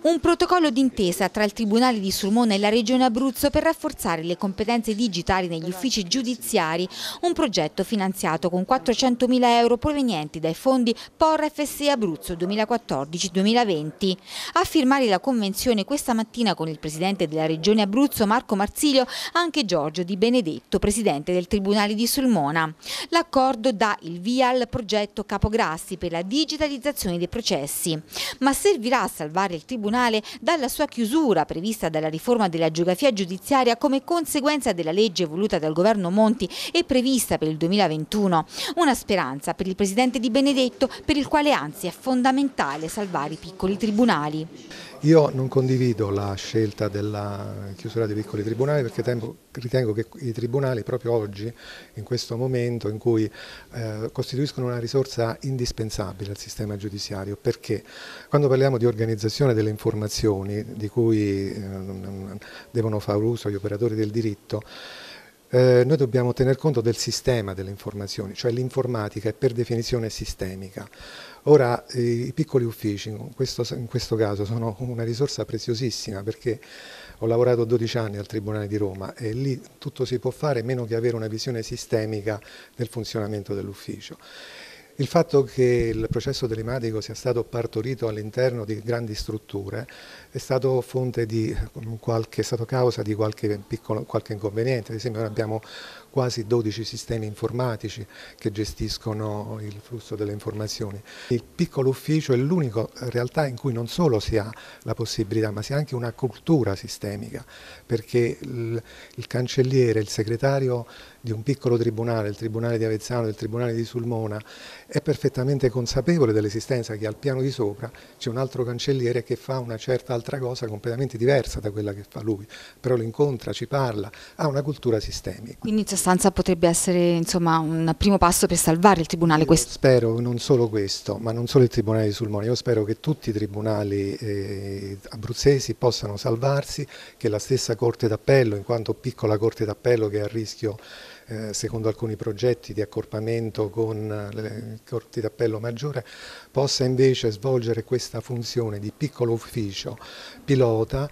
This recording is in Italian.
Un protocollo d'intesa tra il Tribunale di Sulmona e la Regione Abruzzo per rafforzare le competenze digitali negli uffici giudiziari, un progetto finanziato con 400.000 euro provenienti dai fondi POR FSE Abruzzo 2014-2020. A firmare la convenzione questa mattina con il Presidente della Regione Abruzzo Marco Marsilio anche Giorgio Di Benedetto, Presidente del Tribunale di Sulmona. L'accordo dà il via al progetto Capograssi per la digitalizzazione dei processi, ma servirà a salvare il Tribunale Costituzionale dalla sua chiusura prevista dalla riforma della geografia giudiziaria come conseguenza della legge voluta dal governo Monti e prevista per il 2021. Una speranza per il presidente Di Benedetto per il quale anzi è fondamentale salvare i piccoli tribunali. Io non condivido la scelta della chiusura dei piccoli tribunali perché ritengo che i tribunali proprio oggi, in questo momento in cui eh, costituiscono una risorsa indispensabile al sistema giudiziario, perché quando parliamo di organizzazione delle informazioni informazioni di cui eh, devono fare uso gli operatori del diritto, eh, noi dobbiamo tener conto del sistema delle informazioni, cioè l'informatica è per definizione sistemica. Ora i piccoli uffici in questo, caso sono una risorsa preziosissima perché ho lavorato 12 anni al Tribunale di Roma e lì tutto si può fare meno che avere una visione sistemica del funzionamento dell'ufficio. Il fatto che il processo telematico sia stato partorito all'interno di grandi strutture è stato, di mm, qualche, è stato causa di qualche, piccolo, qualche inconveniente, ad esempio noi abbiamo quasi 12 sistemi informatici che gestiscono il flusso delle informazioni. Il piccolo ufficio è l'unica realtà in cui non solo si ha la possibilità ma si ha anche una cultura sistemica perché il, il cancelliere, il segretario di un piccolo tribunale, il tribunale di Avezzano, il tribunale di Sulmona, è perfettamente consapevole dell'esistenza che al piano di sopra c'è un altro cancelliere che fa una certa altra cosa completamente diversa da quella che fa lui, però lo incontra, ci parla, ha una cultura sistemica. Quindi in sostanza potrebbe essere insomma, un primo passo per salvare il tribunale questo? Spero non solo questo, ma non solo il tribunale di Sulmona, io spero che tutti i tribunali eh, abruzzesi possano salvarsi, che la stessa Corte d'Appello, in quanto piccola Corte d'Appello che è a rischio eh, secondo alcuni progetti di accorpamento con eh, le corti d'appello maggiore, possa invece svolgere questa funzione di piccolo ufficio pilota